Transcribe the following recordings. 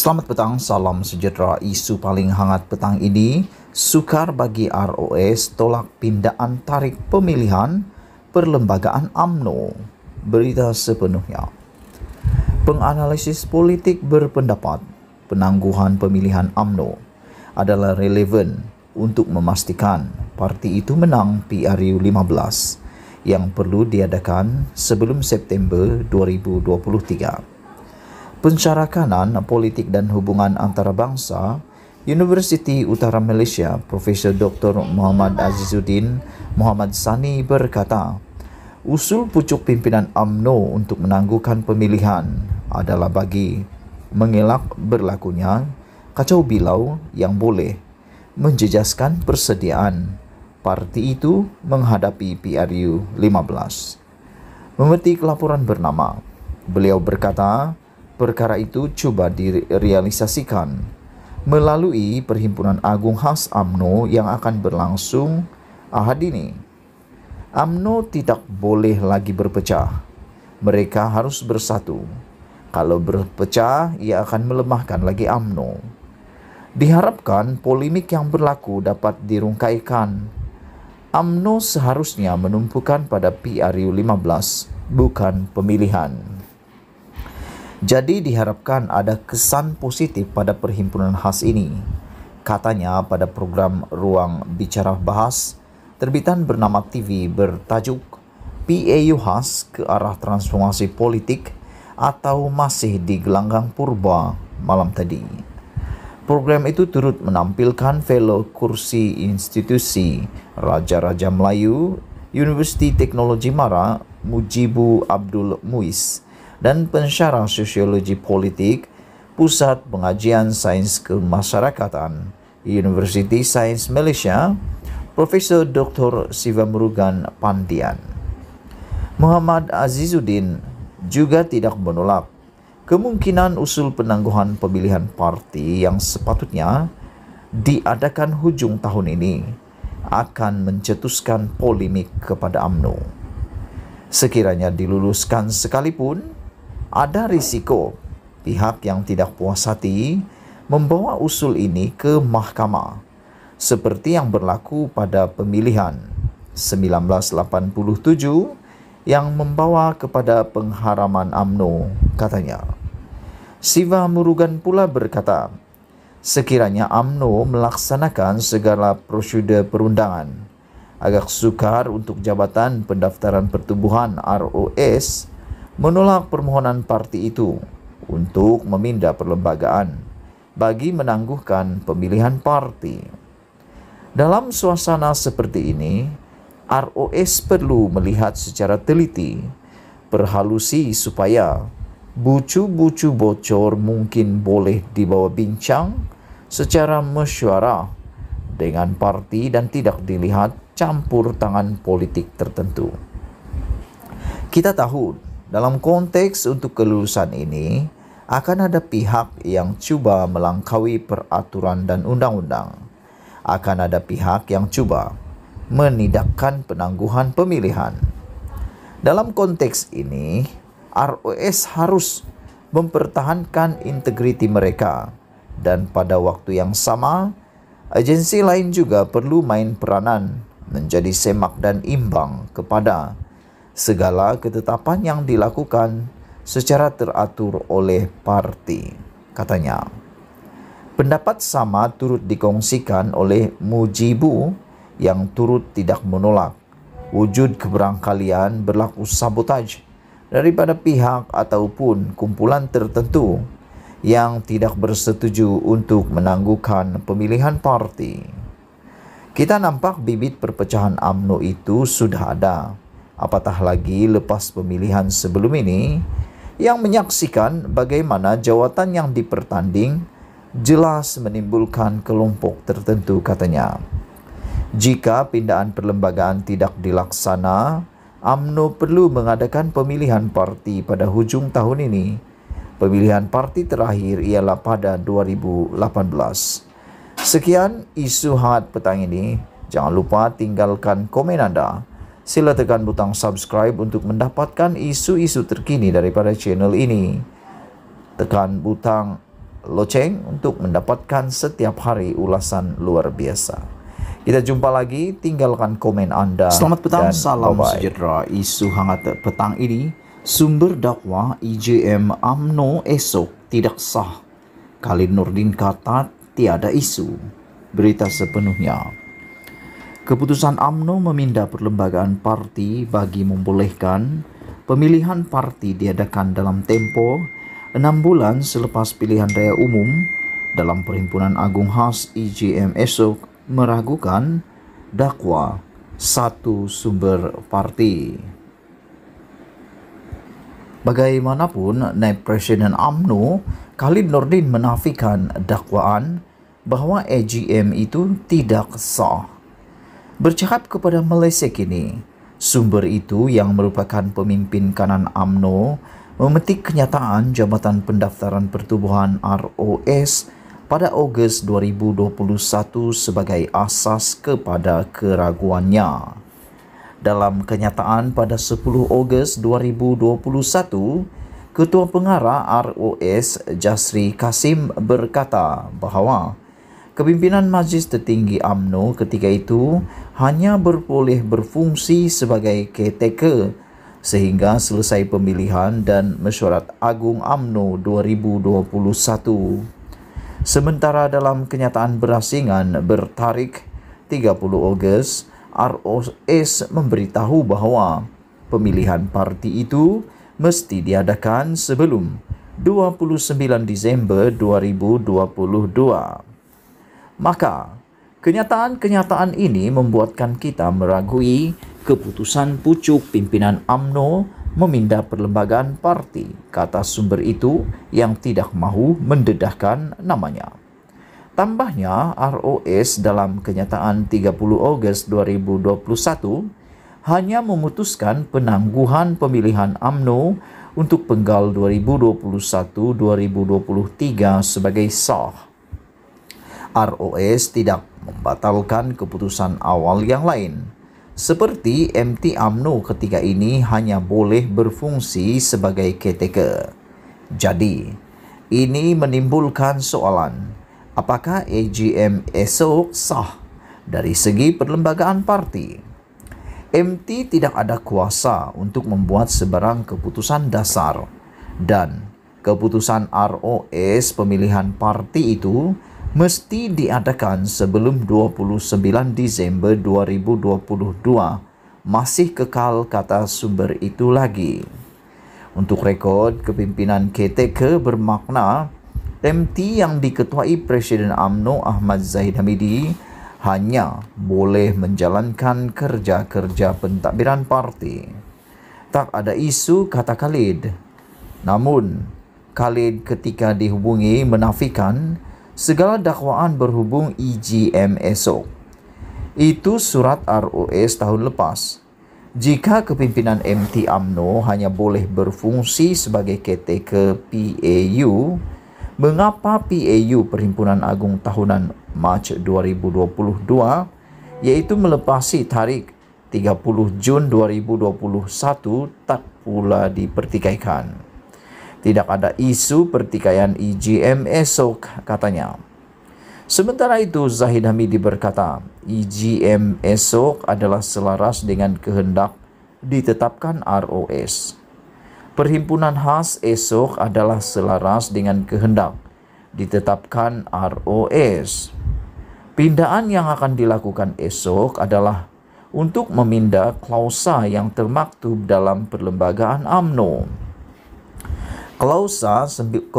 Selamat petang, salam sejahtera. Isu paling hangat petang ini, sukar bagi ROS e tolak pindaan tarik pemilihan perlembagaan AMNO. Berita sepenuhnya. Penganalisis politik berpendapat penangguhan pemilihan AMNO adalah relevan untuk memastikan parti itu menang PRU 15 yang perlu diadakan sebelum September 2023. pencarakanan politik dan hubungan antara bangsa, Universiti Utara Malaysia Profesor Dr. Muhammad Azizuddin Muhammad Sani berkata, usul pucuk pimpinan AMNO untuk menangguhkan pemilihan adalah bagi mengelak berlakunya kacau bilau yang boleh menjejaskan persediaan parti itu menghadapi PRU 15. Memetik laporan bernama, beliau berkata, Perkara itu coba direalisasikan melalui Perhimpunan Agung Khas AMNO yang akan berlangsung Ahad ini. AMNO tidak boleh lagi berpecah. Mereka harus bersatu. Kalau berpecah, ia akan melemahkan lagi AMNO. Diharapkan polemik yang berlaku dapat dirungkaikan. AMNO seharusnya menumpukan pada PRU 15, bukan pemilihan. Jadi diharapkan ada kesan positif pada perhimpunan khas ini. Katanya pada program Ruang Bicara Bahas, terbitan bernama TV bertajuk PAU Khas ke arah transformasi politik atau masih di gelanggang purba malam tadi. Program itu turut menampilkan velo kursi institusi Raja-Raja Melayu Universiti Teknologi Mara Mujibu Abdul Muiz dan pensyarah sosiologi politik Pusat Pengajian Sains Kemasyarakatan University Sains Malaysia Profesor Dr. Sivamurugan Pandian. Muhammad Azizuddin juga tidak menolak kemungkinan usul penangguhan pemilihan parti yang sepatutnya diadakan hujung tahun ini akan mencetuskan polemik kepada AMNO. Sekiranya diluluskan sekalipun, ada risiko pihak yang tidak puas hati membawa usul ini ke mahkamah seperti yang berlaku pada pemilihan 1987 yang membawa kepada pengharaman AMNO katanya Siva Murugan pula berkata sekiranya AMNO melaksanakan segala prosedur perundangan agak sukar untuk jabatan pendaftaran pertumbuhan ROS menolak permohonan parti itu untuk memindah perlembagaan bagi menangguhkan pemilihan parti. Dalam suasana seperti ini, ROS perlu melihat secara teliti, perhalusi supaya bucu-bucu bocor mungkin boleh dibawa bincang secara mesyuarah dengan parti dan tidak dilihat campur tangan politik tertentu. Kita tahu dalam konteks untuk kelulusan ini, akan ada pihak yang coba melangkaui peraturan dan undang-undang. Akan ada pihak yang coba menidakkan penangguhan pemilihan. Dalam konteks ini, ROS harus mempertahankan integriti mereka dan pada waktu yang sama, agensi lain juga perlu main peranan menjadi semak dan imbang kepada segala ketetapan yang dilakukan secara teratur oleh parti. Katanya, pendapat sama turut dikongsikan oleh Mujibu yang turut tidak menolak. Wujud keberangkalian berlaku sabotaj daripada pihak ataupun kumpulan tertentu yang tidak bersetuju untuk menangguhkan pemilihan parti. Kita nampak bibit perpecahan AMNO itu sudah ada Apatah lagi lepas pemilihan sebelum ini yang menyaksikan bagaimana jawatan yang dipertanding jelas menimbulkan kelompok tertentu katanya. Jika pindaan perlembagaan tidak dilaksana, AMNO perlu mengadakan pemilihan parti pada hujung tahun ini. Pemilihan parti terakhir ialah pada 2018. Sekian isu hangat petang ini. Jangan lupa tinggalkan komen anda. Sila tekan butang subscribe untuk mendapatkan isu-isu terkini daripada channel ini. Tekan butang loceng untuk mendapatkan setiap hari ulasan luar biasa. Kita jumpa lagi, tinggalkan komen Anda. Selamat petang, salam bye -bye. sejahtera. Isu hangat petang ini, sumber dakwah IJM AMNO esok tidak sah. Kali Nurdin kata tiada isu. Berita sepenuhnya Keputusan AMNO memindah perlembagaan parti bagi membolehkan pemilihan parti diadakan dalam tempo 6 bulan selepas pilihan raya umum dalam Perhimpunan Agung Khas IJM esok meragukan dakwa satu sumber parti. Bagaimanapun, Naib Presiden AMNO Khalid Nordin menafikan dakwaan bahwa EGM itu tidak sah. Bercakap kepada Malaysia kini, sumber itu yang merupakan pemimpin kanan AMNO memetik kenyataan Jabatan Pendaftaran Pertubuhan ROS pada Ogos 2021 sebagai asas kepada keraguannya. Dalam kenyataan pada 10 Ogos 2021, Ketua Pengarah ROS Jasri Kasim berkata bahawa Kepimpinan Majlis Tertinggi AMNO ketika itu hanya berboleh berfungsi sebagai caretaker sehingga selesai pemilihan dan mesyuarat agung AMNO 2021. Sementara dalam kenyataan berasingan bertarik 30 Ogos, ROS memberitahu bahwa pemilihan parti itu mesti diadakan sebelum 29 Disember 2022. Maka, kenyataan-kenyataan ini membuatkan kita meragui keputusan pucuk pimpinan AMNO memindah perlembagaan parti, kata sumber itu yang tidak mahu mendedahkan namanya. Tambahnya, ROS dalam kenyataan 30 Ogos 2021 hanya memutuskan penangguhan pemilihan AMNO untuk penggal 2021-2023 sebagai sah ROS tidak membatalkan keputusan awal yang lain. Seperti MT AMNO ketika ini hanya boleh berfungsi sebagai KTK. Jadi, ini menimbulkan soalan, apakah AGM esok sah dari segi perlembagaan parti? MT tidak ada kuasa untuk membuat sebarang keputusan dasar dan keputusan ROS pemilihan parti itu mesti diadakan sebelum 29 Desember 2022 masih kekal kata sumber itu lagi. Untuk rekod kepimpinan KTK bermakna MT yang diketuai Presiden AMNO Ahmad Zahid Hamidi hanya boleh menjalankan kerja-kerja pentadbiran parti. Tak ada isu kata Khalid. Namun, Khalid ketika dihubungi menafikan segala dakwaan berhubung IGMSO e Itu surat ROS tahun lepas. Jika kepimpinan MT AMNO hanya boleh berfungsi sebagai keteka PAU, mengapa PAU Perhimpunan Agung Tahunan Mac 2022 yaitu melepasi tarik 30 Jun 2021 tak pula dipertikaikan. Tidak ada isu pertikaian IGM esok, katanya. Sementara itu, Zahid Hamidi berkata, IGM esok adalah selaras dengan kehendak ditetapkan ROS. Perhimpunan khas esok adalah selaras dengan kehendak ditetapkan ROS. Pindaan yang akan dilakukan esok adalah untuk memindah klausa yang termaktub dalam perlembagaan AMNO. Klausa 10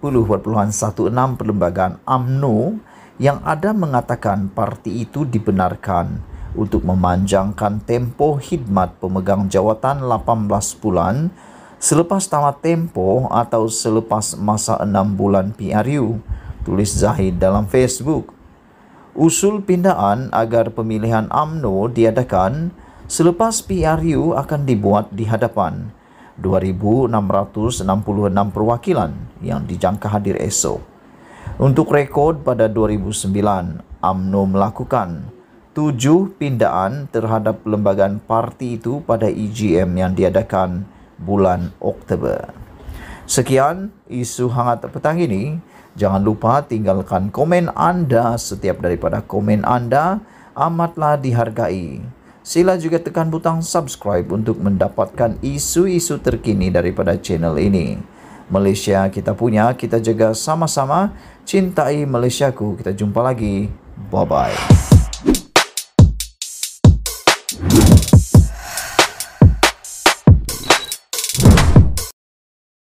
puluhan 16 perlembagaan AMNO yang ada mengatakan parti itu dibenarkan untuk memanjangkan tempo khidmat pemegang jawatan 18 bulan selepas tamat tempo atau selepas masa 6 bulan PRU, tulis Zahid dalam Facebook. Usul pindaan agar pemilihan AMNO diadakan selepas PRU akan dibuat di hadapan 2.666 perwakilan yang dijangka hadir esok. Untuk rekod pada 2009, AMNO melakukan tujuh pindaan terhadap lembagaan parti itu pada IGM e yang diadakan bulan Oktober. Sekian isu hangat petang ini. Jangan lupa tinggalkan komen Anda setiap daripada komen Anda amatlah dihargai sila juga tekan butang subscribe untuk mendapatkan isu-isu terkini daripada channel ini. Malaysia kita punya, kita jaga sama-sama. Cintai Malaysiaku. Kita jumpa lagi. Bye-bye.